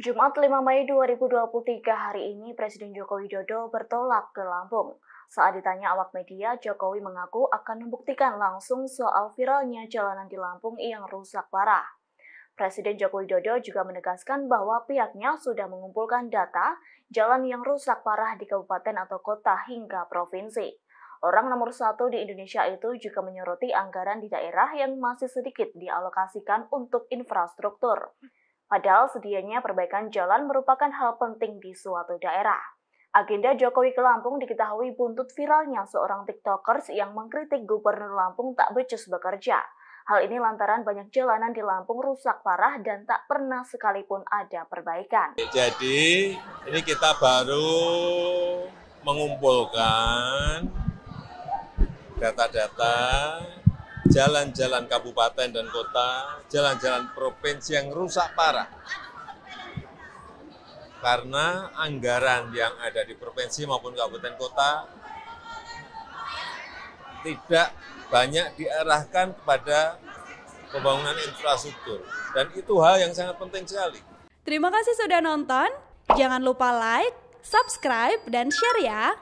Jumat 5 Mei 2023 hari ini Presiden Joko Widodo bertolak ke Lampung. Saat ditanya awak media, Jokowi mengaku akan membuktikan langsung soal viralnya jalanan di Lampung yang rusak parah. Presiden Joko Widodo juga menegaskan bahwa pihaknya sudah mengumpulkan data jalan yang rusak parah di kabupaten atau kota hingga provinsi. Orang nomor satu di Indonesia itu juga menyoroti anggaran di daerah yang masih sedikit dialokasikan untuk infrastruktur. Padahal sedianya perbaikan jalan merupakan hal penting di suatu daerah. Agenda Jokowi ke Lampung diketahui buntut viralnya seorang tiktokers yang mengkritik gubernur Lampung tak becus bekerja. Hal ini lantaran banyak jalanan di Lampung rusak parah dan tak pernah sekalipun ada perbaikan. Jadi ini kita baru mengumpulkan data-data jalan-jalan kabupaten dan kota, jalan-jalan provinsi yang rusak parah. Karena anggaran yang ada di provinsi maupun kabupaten kota tidak banyak diarahkan kepada pembangunan infrastruktur. Dan itu hal yang sangat penting sekali. Terima kasih sudah nonton. Jangan lupa like, subscribe, dan share ya.